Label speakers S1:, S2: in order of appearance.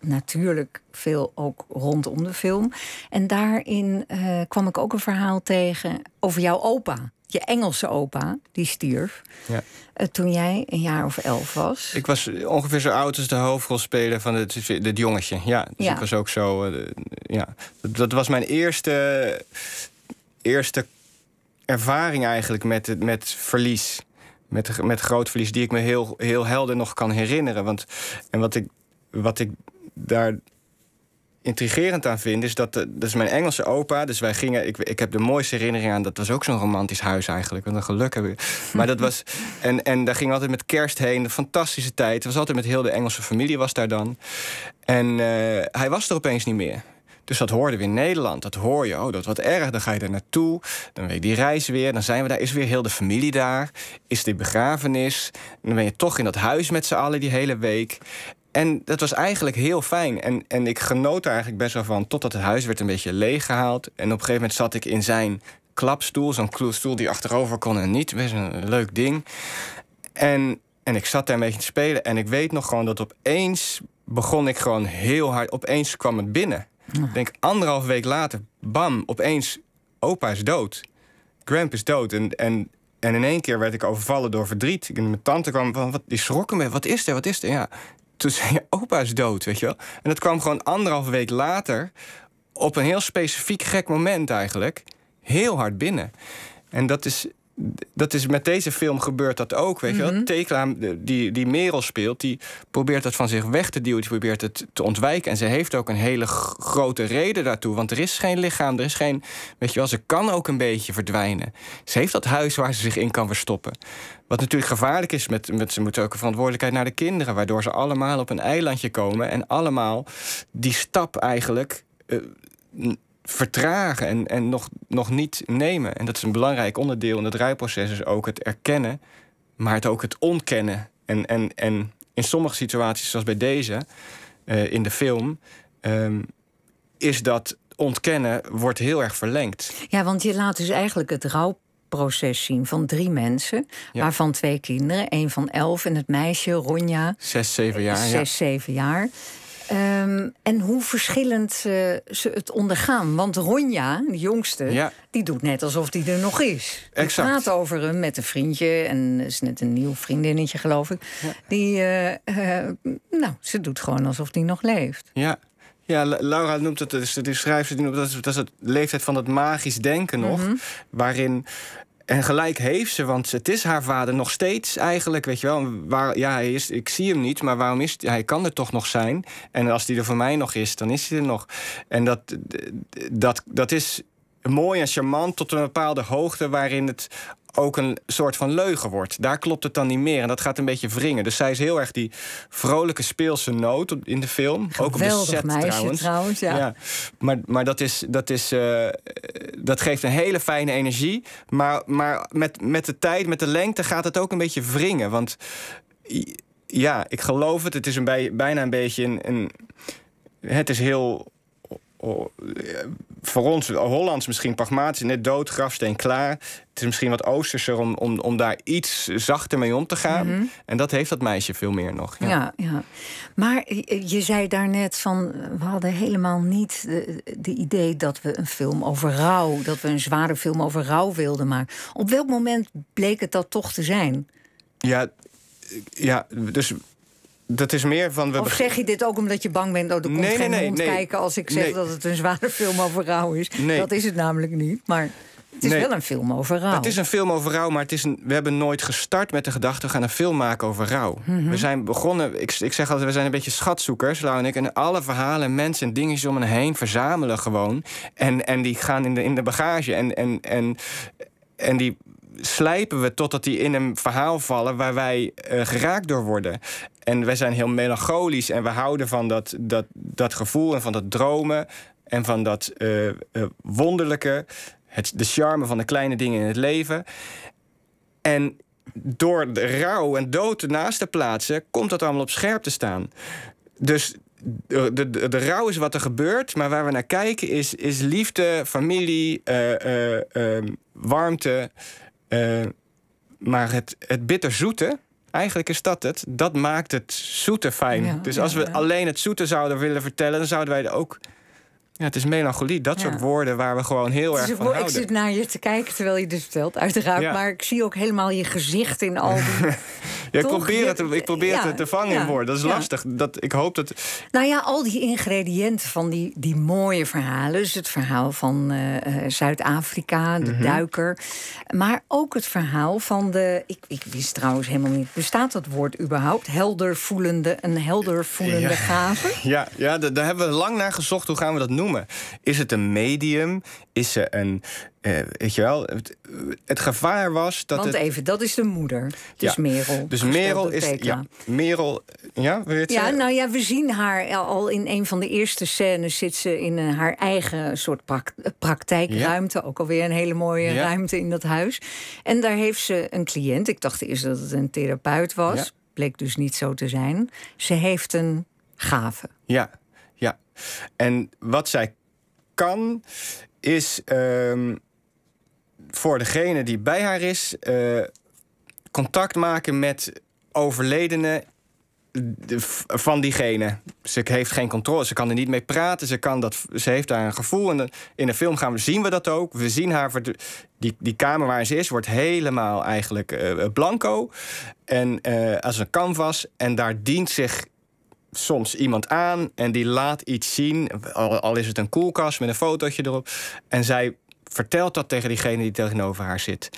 S1: natuurlijk veel ook rondom de film. En daarin eh, kwam ik ook een verhaal tegen over jouw opa. Je Engelse opa, die stierf. Ja. Eh, toen jij een jaar of elf was.
S2: Ik was eh, ongeveer zo oud als de hoofdrolspeler van het, het jongetje. Ja, dus ik was ook zo. ja. Dat, dat, was mijn eerste, eerste ervaring eigenlijk met, met verlies. Met, met groot verlies, die ik me heel, heel helder nog kan herinneren. Want, en wat ik, wat ik daar intrigerend aan vind, is dat, dat is mijn Engelse opa. Dus wij gingen, ik, ik heb de mooiste herinnering aan, dat was ook zo'n romantisch huis eigenlijk. Wat een geluk hebben Maar dat was, en, en daar ging altijd met kerst heen, de fantastische tijd. Het was altijd met heel de Engelse familie was daar dan. En eh, hij was er opeens niet meer. Dus dat hoorden we in Nederland. Dat hoor je. Oh, dat wat erg. Dan ga je daar naartoe. Dan weet die reis weer. Dan zijn we daar. Is weer heel de familie daar. Is die begrafenis. Dan ben je toch in dat huis met z'n allen die hele week. En dat was eigenlijk heel fijn. En, en ik genoot er eigenlijk best wel van. Totdat het huis werd een beetje leeggehaald. En op een gegeven moment zat ik in zijn klapstoel. Zo'n stoel die achterover kon en niet. Best een leuk ding. En, en ik zat daar een beetje te spelen. En ik weet nog gewoon dat opeens begon ik gewoon heel hard. Opeens kwam het binnen. Ik denk anderhalf week later. Bam, opeens. Opa is dood. Gramp is dood. En, en, en in één keer werd ik overvallen door verdriet. En mijn tante kwam van, wat, die schrok me. Wat is er, wat is er? Ja, toen zei je opa is dood, weet je wel. En dat kwam gewoon anderhalve week later, op een heel specifiek gek moment eigenlijk, heel hard binnen. En dat is dat is met deze film gebeurt dat ook. Weet je wel? Mhm. die, die Merel speelt, die probeert dat van zich weg te duwen. Die probeert het te ontwijken. En ze heeft ook een hele grote reden daartoe. Want er is geen lichaam, er is geen. Weet je wel, ze kan ook een beetje verdwijnen. Ze heeft dat huis waar ze zich in kan verstoppen. Wat natuurlijk gevaarlijk is, met, met, ze moeten ook een verantwoordelijkheid naar de kinderen. Waardoor ze allemaal op een eilandje komen. En allemaal die stap eigenlijk. Eh, vertragen en, en nog, nog niet nemen. En dat is een belangrijk onderdeel in het rijproces is ook het erkennen, maar het ook het ontkennen. En, en, en in sommige situaties, zoals bij deze, eh, in de film, um, is dat ontkennen wordt heel erg verlengd.
S1: Ja, want je laat dus eigenlijk het rouwproces zien van drie mensen, waarvan twee kinderen, één van elf en het meisje Ronja.
S2: Zes, zeven jaar. Eh, zes,
S1: zeven jaar. Ehm, en hoe verschillend ze, ze het ondergaan. Want Ronja, de jongste, die doet net alsof die er nog is. Ik praat over hem met een vriendje. En is net een nieuw vriendinnetje, geloof ik. Die, eh, eh, nou, ze doet gewoon alsof die nog
S2: leeft. Ja, ja, Laura noemt het, Ze dus schrijft die schrijft het, dat is, dat is het leeftijd van het magisch denken nog. Mhm. Waarin en gelijk heeft ze, want het is haar vader nog steeds eigenlijk. Weet je wel, waar, ja, hij is, ik zie hem niet, maar waarom is hij? kan er toch nog zijn. En als hij er voor mij nog is, dan is hij er nog. En dat, dat, dat is mooi en charmant tot een bepaalde hoogte waarin het ook een soort van leugen wordt. Daar klopt het dan niet meer en dat gaat een beetje wringen. Dus zij is heel erg die vrolijke speelse noot in de film. ook op de set meisje, trouwens. ja. Maar, maar dat is, dat is eh, dat geeft een hele fijne energie. Maar, maar met, met de tijd, met de lengte gaat het ook een beetje wringen. Want ja, ik geloof het. Het is een bijna een beetje een het is heel voor ons, Hollands misschien pragmatisch, net dood, klaar. Het is misschien wat oosters om, om, om daar iets zachter mee om te gaan. Mhm. En dat heeft dat meisje veel meer nog. Ja.
S1: ja, ja. Maar eh, je zei daarnet van, we hadden helemaal niet de, de, idee dat we een film over rouw, dat we een zware film over rouw wilden maken. Op welk moment bleek het dat toch te zijn?
S2: Ja, ja dus dat is meer van... We of zeg
S1: je dit ook omdat je bang bent... oh, de komt nee, geen kijken als ik zeg dat het een zware film over rouw is. Dat is het namelijk niet, maar... Het is wel een film over rouw. Het is
S2: een film over rouw, maar het is we hebben nooit gestart met de gedachte... we gaan een film maken over rouw. Mhm. We zijn begonnen, ik, ik, zeg altijd, we zijn een beetje schatzoekers, Lau en ik... en alle verhalen, mensen en dingetjes om hen heen verzamelen gewoon. En, en die gaan in de, in de bagage en, en, en, en die slijpen we totdat die in een verhaal vallen waar wij eh, geraakt door worden. En wij zijn heel melancholisch en we houden van dat, dat, dat gevoel en van dat dromen en van dat eh, eh, wonderlijke, het, de charme van de kleine dingen in het leven. En door de rouw en dood ernaast te plaatsen, komt dat allemaal op scherp te staan. Dus de, de, de rouw is wat er gebeurt, maar waar we naar kijken is, is liefde, familie, warmte. Eh, maar het, het bitterzoete, eigenlijk is dat het, dat maakt het zoete fijn. dus als we alleen het zoete zouden willen vertellen, dan zouden wij er ook ja, het is melancholie, dat soort woorden waar we gewoon heel erg van houden. Ik zit
S1: naar je te kijken terwijl je dit vertelt, uiteraard. Ja. Maar ik zie ook helemaal je gezicht in al die ik, probeer het, ik probeer het te vangen in Dat is lastig.
S2: Dat, ik hoop dat...
S1: Nou ja, al die ingrediënten van die, die mooie verhalen. Dus het verhaal van eh, eh, Zuid-Afrika, de mhm. duiker. Maar ook het verhaal van de... Ik, ik wist trouwens helemaal niet, bestaat dat woord überhaupt? Helder voelende, een helder voelende ja. gave?
S2: Ja, ja daar, daar hebben we lang naar gezocht. Hoe gaan we dat noemen? Is het een medium? Is ze een eh, weet je wel, het, gevaar was dat. Want even,
S1: dat is de moeder. Dus ja. Merel. Dus Merel is. Ja,
S2: Merel. Ja, weet je
S1: nou ja, we zien haar al in een van de eerste scènes. Zit ze in eh, haar eigen soort praktijkruimte. Ja. Ook alweer een hele mooie ruimte in dat huis. En daar heeft ze een cliënt. Ik dacht eerst dat het een therapeut was. Bleek dus niet zo te zijn. Ze heeft een gave.
S2: Ja, ja. En wat zij kan is. Ehm, voor degene die bij haar is, eh, contact maken met overledenen van diegene. Ze heeft geen controle, ze kan er niet mee praten, ze, kan dat, ze heeft daar een gevoel. En in de film gaan we, zien we dat ook. We zien haar, die, die kamer waar ze is, wordt helemaal eigenlijk eh, eh, blanco. En als een canvas. En daar dient zich soms iemand aan en die laat iets zien. Al, al, is het een koelkast met een fotootje erop. En zij vertelt dat tegen diegene die tegenover haar zit.